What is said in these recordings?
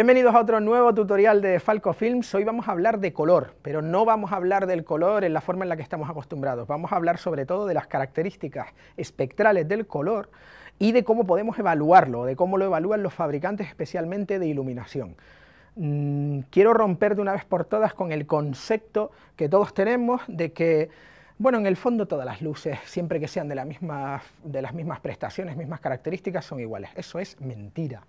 Bienvenidos a otro nuevo tutorial de Falco Films. Hoy vamos a hablar de color, pero no vamos a hablar del color en la forma en la que estamos acostumbrados. Vamos a hablar sobre todo de las características espectrales del color y de cómo podemos evaluarlo, de cómo lo evalúan los fabricantes especialmente de iluminación. Mm, quiero romper de una vez por todas con el concepto que todos tenemos de que bueno, en el fondo todas las luces, siempre que sean de, de las mismas prestaciones, mismas características, son iguales. Eso es mentira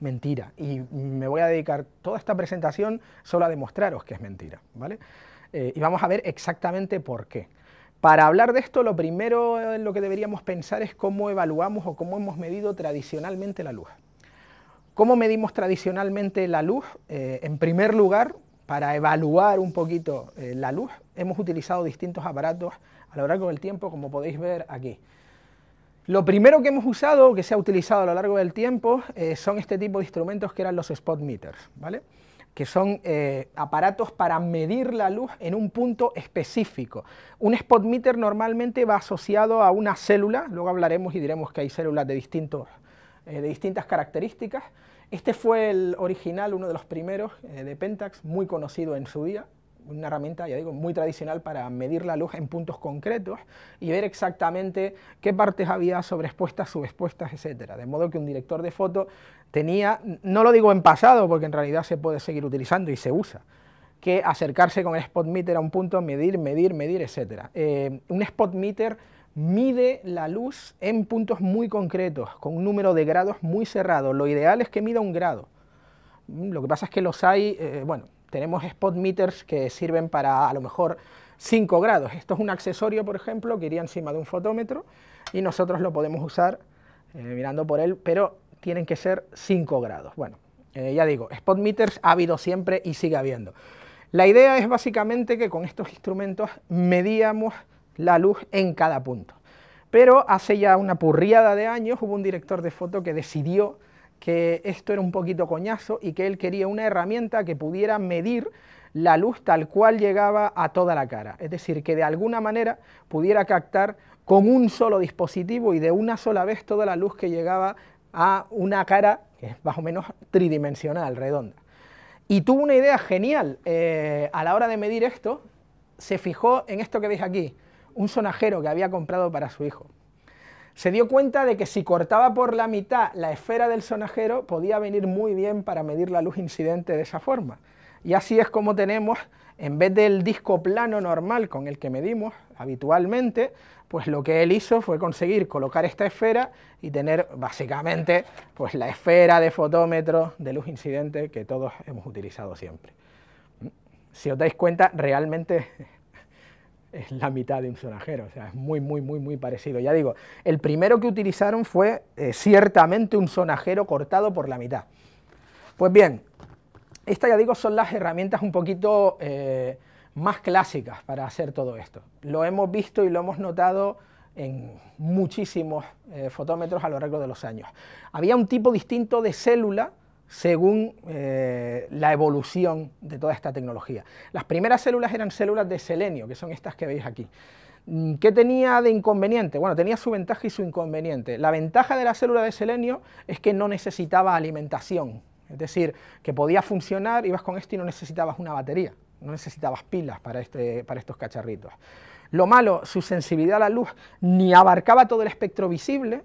mentira. Y me voy a dedicar toda esta presentación solo a demostraros que es mentira, ¿vale? Eh, y vamos a ver exactamente por qué. Para hablar de esto, lo primero en lo que deberíamos pensar es cómo evaluamos o cómo hemos medido tradicionalmente la luz. ¿Cómo medimos tradicionalmente la luz? Eh, en primer lugar, para evaluar un poquito eh, la luz, hemos utilizado distintos aparatos a lo largo del tiempo, como podéis ver aquí. Lo primero que hemos usado, que se ha utilizado a lo largo del tiempo, eh, son este tipo de instrumentos que eran los spot meters, ¿vale? que son eh, aparatos para medir la luz en un punto específico. Un spot meter normalmente va asociado a una célula, luego hablaremos y diremos que hay células de, distintos, eh, de distintas características. Este fue el original, uno de los primeros de Pentax, muy conocido en su día una herramienta, ya digo, muy tradicional para medir la luz en puntos concretos y ver exactamente qué partes había sobreexpuestas, subexpuestas, etcétera. De modo que un director de foto tenía, no lo digo en pasado, porque en realidad se puede seguir utilizando y se usa, que acercarse con el spot meter a un punto, medir, medir, medir, etc. Eh, un spot meter mide la luz en puntos muy concretos, con un número de grados muy cerrado. Lo ideal es que mida un grado. Mm, lo que pasa es que los hay, eh, bueno, tenemos spot meters que sirven para a lo mejor 5 grados. Esto es un accesorio, por ejemplo, que iría encima de un fotómetro y nosotros lo podemos usar eh, mirando por él, pero tienen que ser 5 grados. Bueno, eh, ya digo, spot meters ha habido siempre y sigue habiendo. La idea es básicamente que con estos instrumentos medíamos la luz en cada punto. Pero hace ya una purriada de años hubo un director de foto que decidió que esto era un poquito coñazo y que él quería una herramienta que pudiera medir la luz tal cual llegaba a toda la cara. Es decir, que de alguna manera pudiera captar con un solo dispositivo y de una sola vez toda la luz que llegaba a una cara que es más o menos tridimensional, redonda. Y tuvo una idea genial eh, a la hora de medir esto, se fijó en esto que veis aquí, un sonajero que había comprado para su hijo se dio cuenta de que si cortaba por la mitad la esfera del sonajero podía venir muy bien para medir la luz incidente de esa forma. Y así es como tenemos, en vez del disco plano normal con el que medimos habitualmente, pues lo que él hizo fue conseguir colocar esta esfera y tener básicamente pues la esfera de fotómetro de luz incidente que todos hemos utilizado siempre. ¿Mm? Si os dais cuenta, realmente es la mitad de un sonajero, o sea, es muy, muy, muy, muy parecido. Ya digo, el primero que utilizaron fue eh, ciertamente un sonajero cortado por la mitad. Pues bien, estas ya digo son las herramientas un poquito eh, más clásicas para hacer todo esto. Lo hemos visto y lo hemos notado en muchísimos eh, fotómetros a lo largo de los años. Había un tipo distinto de célula según eh, la evolución de toda esta tecnología. Las primeras células eran células de selenio, que son estas que veis aquí. Mm, ¿Qué tenía de inconveniente? Bueno, tenía su ventaja y su inconveniente. La ventaja de la célula de selenio es que no necesitaba alimentación, es decir, que podía funcionar, ibas con esto y no necesitabas una batería, no necesitabas pilas para, este, estos cacharritos. Lo malo, su sensibilidad a la luz ni abarcaba todo el espectro visible,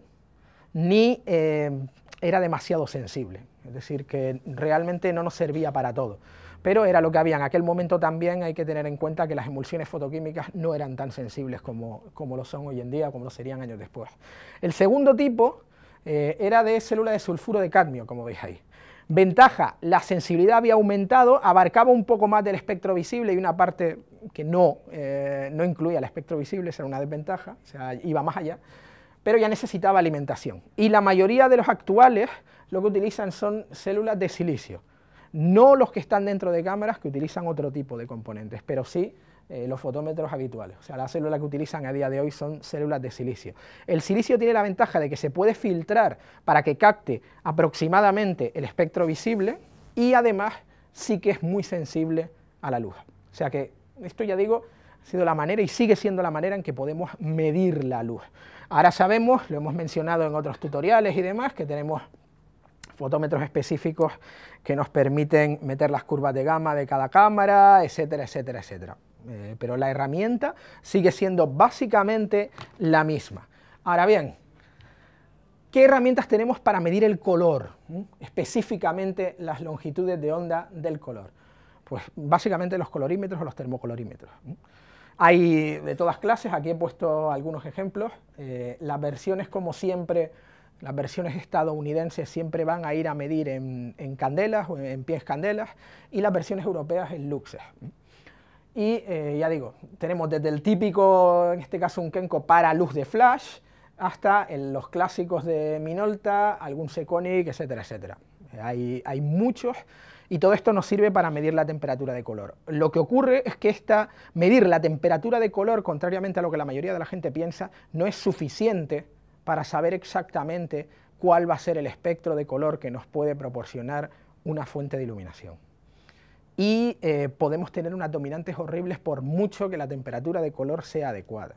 ni eh, era demasiado sensible es decir, que realmente no nos servía para todo. Pero era lo que había en aquel momento también, hay que tener en cuenta que las emulsiones fotoquímicas no eran tan sensibles como, lo son hoy en día, como lo serían años después. El segundo tipo eh, era de célula de sulfuro de cadmio, como veis ahí. Ventaja, la sensibilidad había aumentado, abarcaba un poco más del espectro visible y una parte que no, eh, no incluía el espectro visible, esa era una desventaja, o sea, iba más allá, pero ya necesitaba alimentación. Y la mayoría de los actuales lo que utilizan son células de silicio. No los que están dentro de cámaras que utilizan otro tipo de componentes, pero sí eh, los fotómetros habituales. O sea, las células que utilizan a día de hoy son células de silicio. El silicio tiene la ventaja de que se puede filtrar para que capte aproximadamente el espectro visible y además sí que es muy sensible a la luz. O sea que esto ya digo, ha sido la manera y sigue siendo la manera en que podemos medir la luz. Ahora sabemos, lo hemos mencionado en otros tutoriales y demás, que tenemos fotómetros específicos que nos permiten meter las curvas de gama de cada cámara, etcétera, etcétera, etcétera. Eh, pero la herramienta sigue siendo básicamente la misma. Ahora bien, ¿qué herramientas tenemos para medir el color? ¿Mm? Específicamente las longitudes de onda del color. Pues básicamente los colorímetros o los termocolorímetros. ¿Mm? Hay de todas clases, aquí he puesto algunos ejemplos. Eh, las versiones, como siempre, las versiones estadounidenses siempre van a ir a medir en, candelas o en pies candelas y las versiones europeas en luxes. Y eh, ya digo, tenemos desde el típico, en este caso un Kenko para luz de flash, hasta los clásicos de Minolta, algún Seconic, etcétera, etcétera. Hay, hay, muchos y todo esto nos sirve para medir la temperatura de color. Lo que ocurre es que esta, medir la temperatura de color, contrariamente a lo que la mayoría de la gente piensa, no es suficiente para saber exactamente cuál va a ser el espectro de color que nos puede proporcionar una fuente de iluminación. Y eh, podemos tener unas dominantes horribles por mucho que la temperatura de color sea adecuada.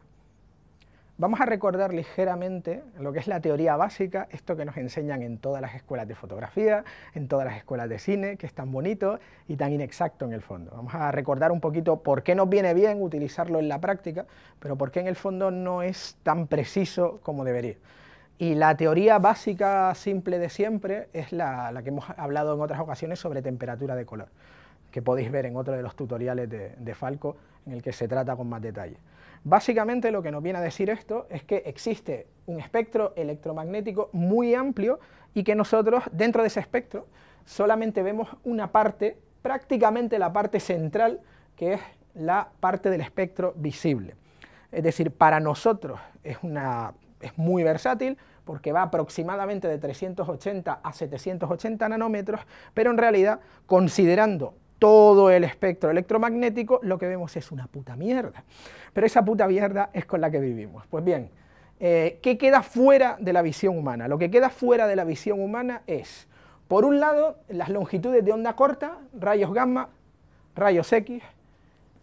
Vamos a recordar ligeramente lo que es la teoría básica, esto que nos enseñan en todas las escuelas de fotografía, en todas las escuelas de cine, que es tan bonito y tan inexacto en el fondo. Vamos a recordar un poquito por qué nos viene bien utilizarlo en la práctica, pero por qué en el fondo no es tan preciso como debería. Y la teoría básica simple de siempre es la, que hemos hablado en otras ocasiones sobre temperatura de color, que podéis ver en otro de los tutoriales de Falco en el que se trata con más detalle. Básicamente lo que nos viene a decir esto es que existe un espectro electromagnético muy amplio y que nosotros dentro de ese espectro solamente vemos una parte, prácticamente la parte central, que es la parte del espectro visible. Es decir, para nosotros es, una, es muy versátil porque va aproximadamente de 380 a 780 nanómetros, pero en realidad, considerando todo el espectro electromagnético, lo que vemos es una puta mierda. Pero esa puta mierda es con la que vivimos. Pues bien, eh, ¿qué queda fuera de la visión humana? Lo que queda fuera de la visión humana es, por un lado, las longitudes de onda corta, rayos gamma, rayos X,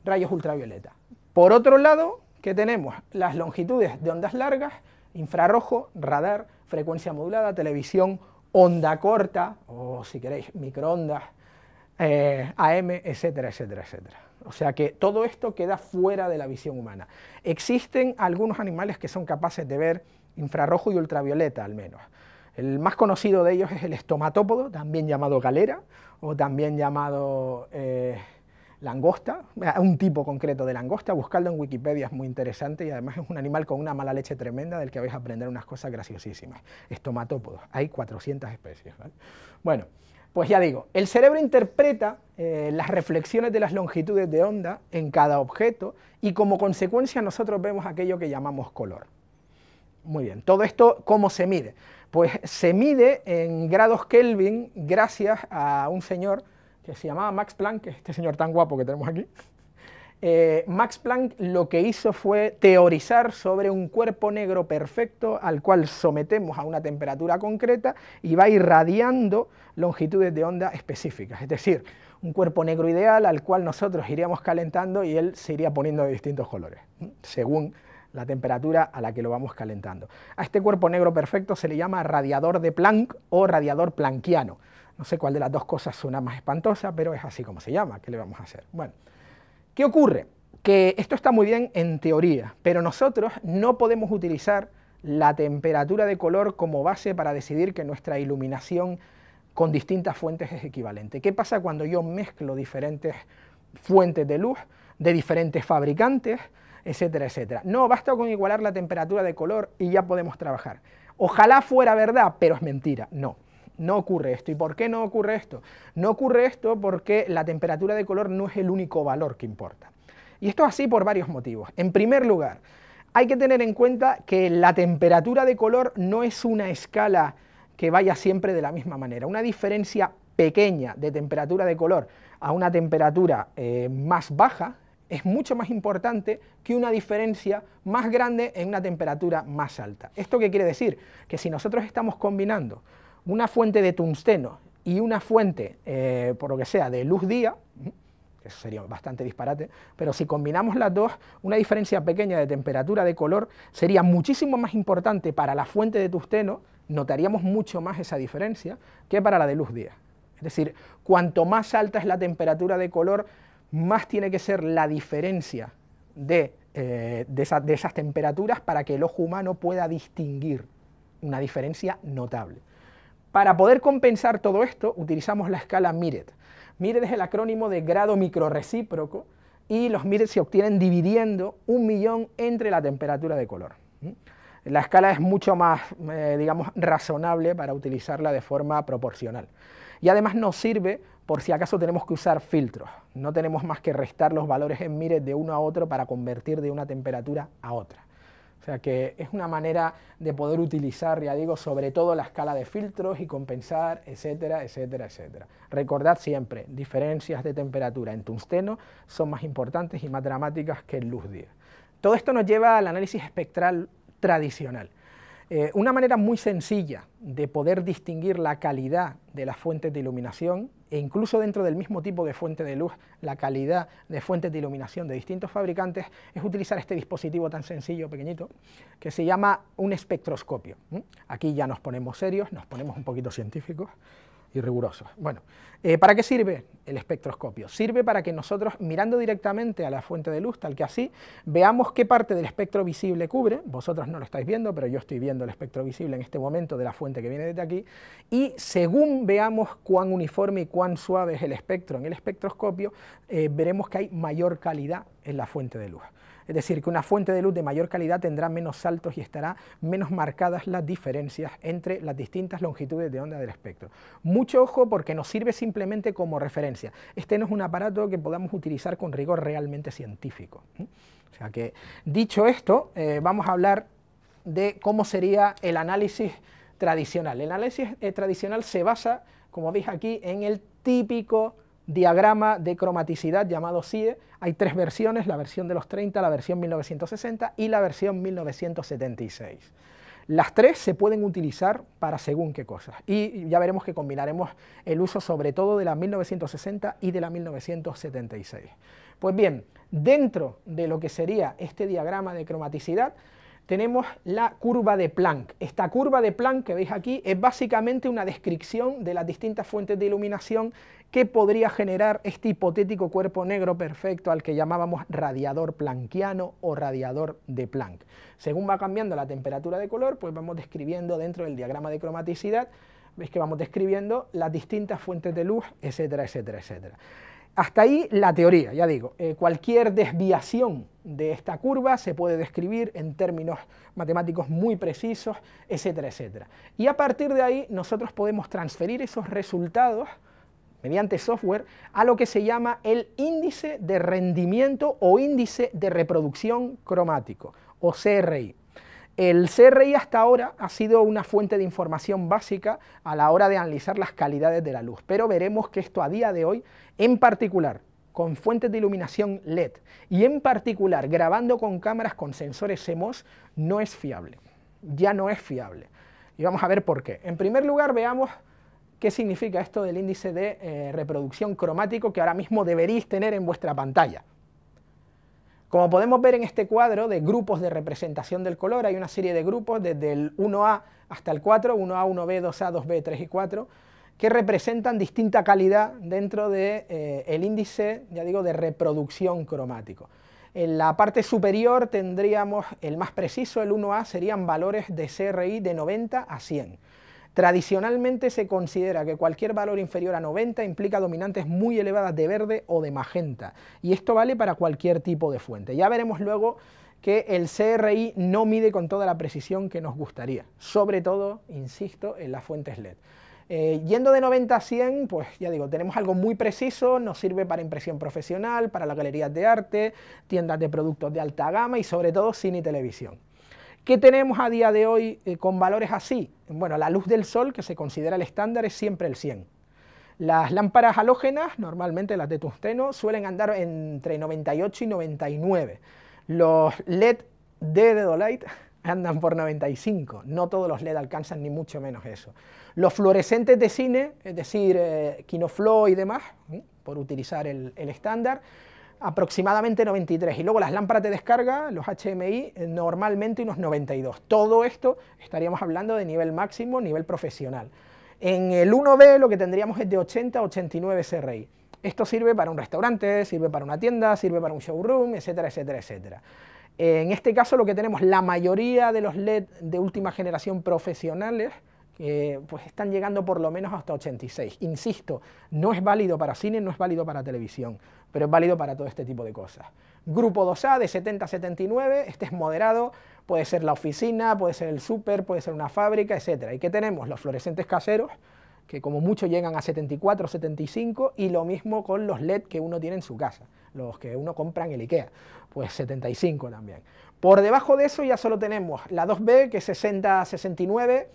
rayos ultravioleta. Por otro lado, ¿qué tenemos? Las longitudes de ondas largas, infrarrojo, radar, frecuencia modulada, televisión, onda corta, o si queréis, microondas, eh, AM, etcétera, etcétera, etcétera. O sea que todo esto queda fuera de la visión humana. Existen algunos animales que son capaces de ver infrarrojo y ultravioleta al menos. El más conocido de ellos es el estomatópodo, también llamado galera o también llamado eh, langosta, un tipo concreto de langosta, buscarlo en Wikipedia es muy interesante y además es un animal con una mala leche tremenda del que vais a aprender unas cosas graciosísimas. Estomatópodos, hay 400 especies. Bueno. Pues ya digo, el cerebro interpreta eh, las reflexiones de las longitudes de onda en cada objeto y como consecuencia nosotros vemos aquello que llamamos color. Muy bien, todo esto ¿cómo se mide? Pues se mide en grados Kelvin gracias a un señor que se llamaba Max Planck, este señor tan guapo que tenemos aquí, eh, Max Planck lo que hizo fue teorizar sobre un cuerpo negro perfecto al cual sometemos a una temperatura concreta y va irradiando longitudes de onda específicas. Es decir, un cuerpo negro ideal al cual nosotros iríamos calentando y él se iría poniendo de distintos colores, según la temperatura a la que lo vamos calentando. A este cuerpo negro perfecto se le llama radiador de Planck o radiador planquiano. No sé cuál de las dos cosas suena más espantosa, pero es así como se llama. ¿Qué le vamos a hacer? Bueno. ¿Qué ocurre? Que esto está muy bien en teoría, pero nosotros no podemos utilizar la temperatura de color como base para decidir que nuestra iluminación con distintas fuentes es equivalente. ¿Qué pasa cuando yo mezclo diferentes fuentes de luz de diferentes fabricantes, etcétera, etcétera? No, basta con igualar la temperatura de color y ya podemos trabajar. Ojalá fuera verdad, pero es mentira. No, no ocurre esto. ¿Y por qué no ocurre esto? No ocurre esto porque la temperatura de color no es el único valor que importa. Y esto así por varios motivos. En primer lugar, hay que tener en cuenta que la temperatura de color no es una escala que vaya siempre de la misma manera. Una diferencia pequeña de temperatura de color a una temperatura eh, más baja es mucho más importante que una diferencia más grande en una temperatura más alta. ¿Esto qué quiere decir? Que si nosotros estamos combinando una fuente de tungsteno y una fuente, eh, por lo que sea, de luz día, eso sería bastante disparate, pero si combinamos las dos, una diferencia pequeña de temperatura de color sería muchísimo más importante para la fuente de tungsteno, notaríamos mucho más esa diferencia, que para la de luz día. Es decir, cuanto más alta es la temperatura de color, más tiene que ser la diferencia de eh, esas temperaturas para que el ojo humano pueda distinguir una diferencia notable. Para poder compensar todo esto, utilizamos la escala MIRET. Mired es el acrónimo de grado microrecíproco y los Mired se obtienen dividiendo un millón entre la temperatura de color. La escala es mucho más, eh, digamos, razonable para utilizarla de forma proporcional. Y además nos sirve por si acaso tenemos que usar filtros. No tenemos más que restar los valores en Mired de uno a otro para convertir de una temperatura a otra. O sea que es una manera de poder utilizar, ya digo, sobre todo la escala de filtros y compensar, etcétera, etcétera, etcétera. Recordad siempre, diferencias de temperatura en tungsteno son más importantes y más dramáticas que en luz día. Todo esto nos lleva al análisis espectral tradicional. Eh, una manera muy sencilla de poder distinguir la calidad de las fuentes de iluminación e incluso dentro del mismo tipo de fuente de luz, la calidad de fuentes de iluminación de distintos fabricantes, es utilizar este dispositivo tan sencillo, pequeñito, que se llama un espectroscopio. Aquí ya nos ponemos serios, nos ponemos un poquito científicos y rigurosos. Bueno, eh, ¿para qué sirve el espectroscopio? Sirve para que nosotros, mirando directamente a la fuente de luz, tal que así, veamos qué parte del espectro visible cubre, vosotros no lo estáis viendo, pero yo estoy viendo el espectro visible en este momento de la fuente que viene desde aquí, y según veamos cuán uniforme y cuán suave es el espectro en el espectroscopio, eh, veremos que hay mayor calidad en la fuente de luz. Es decir, que una fuente de luz de mayor calidad tendrá menos saltos y estará menos marcadas las diferencias entre las distintas longitudes de onda del espectro. Mucho ojo porque nos sirve simplemente como referencia. Este no es un aparato que podamos utilizar con rigor realmente científico. O sea que, dicho esto, eh, vamos a hablar de cómo sería el análisis tradicional. El análisis eh, tradicional se basa, como veis aquí, en el típico diagrama de cromaticidad llamado CIE. Hay tres versiones, la versión de los 30, la versión 1960 y la versión 1976. Las tres se pueden utilizar para según qué cosas y ya veremos que combinaremos el uso sobre todo de la 1960 y de la 1976. Pues bien, dentro de lo que sería este diagrama de cromaticidad, tenemos la curva de Planck. Esta curva de Planck que veis aquí es básicamente una descripción de las distintas fuentes de iluminación ¿Qué podría generar este hipotético cuerpo negro perfecto al que llamábamos radiador planquiano o radiador de Planck. Según va cambiando la temperatura de color, pues vamos describiendo dentro del diagrama de cromaticidad, veis que vamos describiendo las distintas fuentes de luz, etcétera, etcétera, etcétera. Hasta ahí la teoría, ya digo, eh, cualquier desviación de esta curva se puede describir en términos matemáticos muy precisos, etcétera, etcétera. Y a partir de ahí nosotros podemos transferir esos resultados mediante software a lo que se llama el índice de rendimiento o índice de reproducción cromático o CRI. El CRI hasta ahora ha sido una fuente de información básica a la hora de analizar las calidades de la luz, pero veremos que esto a día de hoy, en particular con fuentes de iluminación LED y en particular grabando con cámaras con sensores CMOS, no es fiable, ya no es fiable. Y vamos a ver por qué. En primer lugar, veamos qué significa esto del índice de eh, reproducción cromático que ahora mismo deberéis tener en vuestra pantalla. Como podemos ver en este cuadro de grupos de representación del color, hay una serie de grupos desde el 1A hasta el 4, 1A, 1B, 2A, 2B, 3 y 4, que representan distinta calidad dentro del de, eh, índice, ya digo, de reproducción cromático. En la parte superior tendríamos el más preciso, el 1A, serían valores de CRI de 90 a 100. Tradicionalmente se considera que cualquier valor inferior a 90 implica dominantes muy elevadas de verde o de magenta, y esto vale para cualquier tipo de fuente. Ya veremos luego que el CRI no mide con toda la precisión que nos gustaría, sobre todo, insisto, en las fuentes LED. Eh, yendo de 90 a 100, pues ya digo, tenemos algo muy preciso, nos sirve para impresión profesional, para las galerías de arte, tiendas de productos de alta gama y sobre todo cine y televisión. ¿Qué tenemos a día de hoy eh, con valores así? Bueno, la luz del sol, que se considera el estándar, es siempre el 100. Las lámparas halógenas, normalmente las de tungsteno, suelen andar entre 98 y 99. Los LED de Dedolite andan por 95. No todos los LED alcanzan ni mucho menos eso. Los fluorescentes de cine, es decir, eh, y demás, por utilizar el estándar, aproximadamente 93 y luego las lámparas de descarga, los HMI, eh, normalmente unos 92. Todo esto estaríamos hablando de nivel máximo, nivel profesional. En el 1B lo que tendríamos es de 80 a 89 CRI. Esto sirve para un restaurante, sirve para una tienda, sirve para un showroom, etcétera, etcétera, etcétera. En este caso lo que tenemos, la mayoría de los LED de última generación profesionales pues están llegando por lo menos hasta 86. Insisto, no es válido para cine, no es válido para televisión, pero es válido para todo este tipo de cosas. Grupo 2A de 70 79, este es moderado, puede ser la oficina, puede ser el súper, puede ser una fábrica, etc. ¿Y qué tenemos? Los fluorescentes caseros, que como mucho llegan a 74, 75, y lo mismo con los LED que uno tiene en su casa, los que uno compra en el IKEA, pues 75 también. Por debajo de eso ya solo tenemos la 2B, que es 60 69,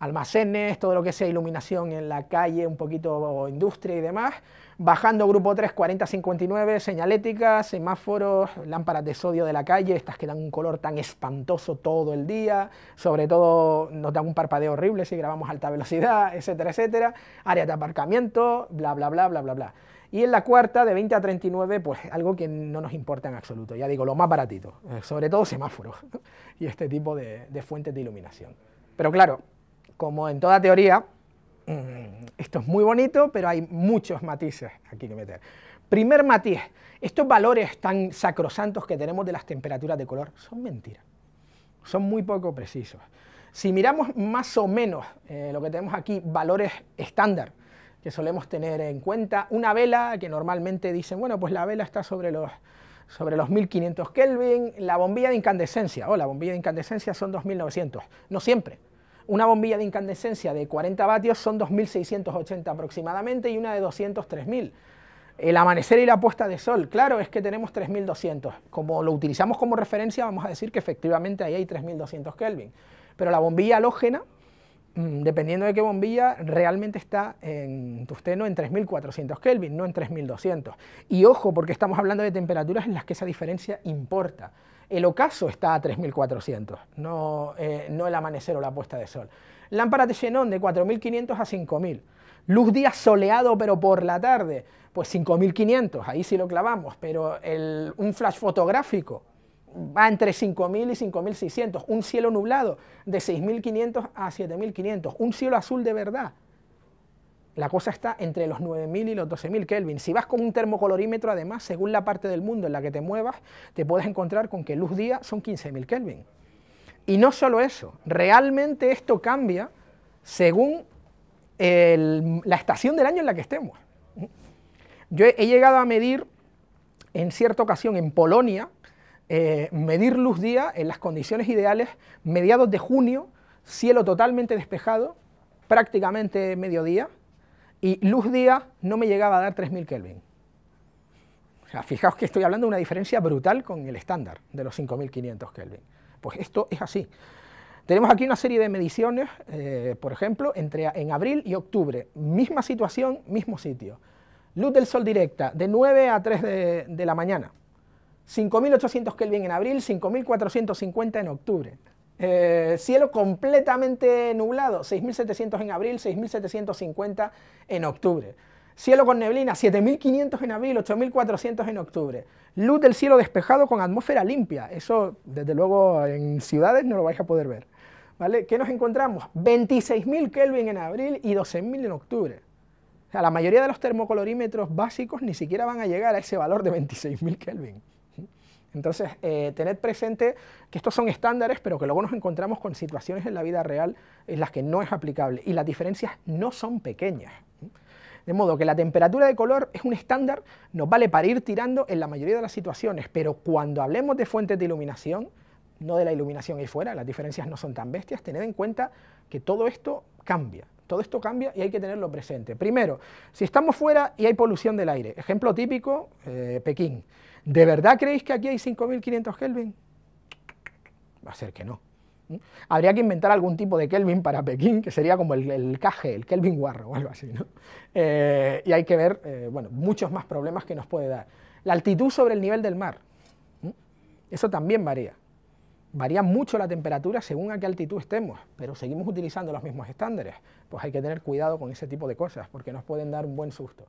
almacenes, todo lo que sea iluminación en la calle, un poquito industria y demás. Bajando grupo 3, 40-59, señalética, semáforos, lámparas de sodio de la calle, estas que dan un color tan espantoso todo el día, sobre todo nos dan un parpadeo horrible si grabamos alta velocidad, etcétera, etcétera. Área de aparcamiento, bla, bla, bla, bla, bla, bla. Y en la cuarta, de 20 a 39, pues algo que no nos importa en absoluto, ya digo, lo más baratito, eh, sobre todo semáforos y este tipo de, de fuentes de iluminación. Pero claro, como en toda teoría, mm, esto es muy bonito, pero hay muchos matices aquí que meter. Primer matiz, estos valores tan sacrosantos que tenemos de las temperaturas de color son mentiras, son muy poco precisos. Si miramos más o menos eh, lo que tenemos aquí, valores estándar que solemos tener en cuenta, una vela que normalmente dicen, bueno, pues la vela está sobre los, sobre los 1500 Kelvin, la bombilla de incandescencia, o la bombilla de incandescencia son 2900, no siempre, una bombilla de incandescencia de 40 vatios son 2.680 aproximadamente y una de 200, 3.000. El amanecer y la puesta de sol, claro, es que tenemos 3.200. Como lo utilizamos como referencia, vamos a decir que efectivamente ahí hay 3.200 Kelvin. Pero la bombilla halógena, Mm, dependiendo de qué bombilla, realmente está en Tusteno en 3400 Kelvin, no en 3200. Y ojo, porque estamos hablando de temperaturas en las que esa diferencia importa. El ocaso está a 3400, no, eh, no el amanecer o la puesta de sol. Lámpara de xenón de 4500 a 5000. Luz día soleado, pero por la tarde, pues 5500, ahí sí lo clavamos, pero un flash fotográfico va entre 5.000 y 5.600, un cielo nublado de 6.500 a 7.500, un cielo azul de verdad. La cosa está entre los 9.000 y los 12.000 Kelvin. Si vas con un termocolorímetro, además, según la parte del mundo en la que te muevas, te puedes encontrar con que luz día son 15.000 Kelvin. Y no solo eso, realmente esto cambia según la estación del año en la que estemos. Yo he llegado a medir en cierta ocasión en Polonia, eh, medir luz día en las condiciones ideales, mediados de junio, cielo totalmente despejado, prácticamente mediodía, y luz día no me llegaba a dar 3000 Kelvin. O fijaos que estoy hablando de una diferencia brutal con el estándar de los 5500 Kelvin. Pues esto es así. Tenemos aquí una serie de mediciones, eh, por ejemplo, entre en abril y octubre, misma situación, mismo sitio. Luz del sol directa, de 9 a 3 de la mañana. 5.800 Kelvin en abril, 5.450 en octubre. Eh, cielo completamente nublado, 6.700 en abril, 6.750 en octubre. Cielo con neblina, 7.500 en abril, 8.400 en octubre. Luz del cielo despejado con atmósfera limpia. Eso, desde luego, en ciudades no lo vais a poder ver. ¿Vale? ¿Qué nos encontramos? 26.000 Kelvin en abril y 12.000 en octubre. O sea, la mayoría de los termocolorímetros básicos ni siquiera van a llegar a ese valor de 26.000 Kelvin. Entonces, eh, tened presente que estos son estándares, pero que luego nos encontramos con situaciones en la vida real en las que no es aplicable y las diferencias no son pequeñas. De modo que la temperatura de color es un estándar, nos vale para ir tirando en la mayoría de las situaciones, pero cuando hablemos de fuentes de iluminación, no de la iluminación ahí fuera, las diferencias no son tan bestias, tened en cuenta que todo esto cambia, todo esto cambia y hay que tenerlo presente. Primero, si estamos fuera y hay polución del aire, ejemplo típico, eh, Pekín. ¿De verdad creéis que aquí hay 5.500 Kelvin? Va a ser que no. ¿Mm? Habría que inventar algún tipo de Kelvin para Pekín, que sería como el, el KG, el Kelvin Warro o algo así, ¿no? Eh, y hay que ver, eh, bueno, muchos más problemas que nos puede dar. La altitud sobre el nivel del mar, ¿Mm? eso también varía. Varía mucho la temperatura según a qué altitud estemos, pero seguimos utilizando los mismos estándares. Pues hay que tener cuidado con ese tipo de cosas, porque nos pueden dar un buen susto.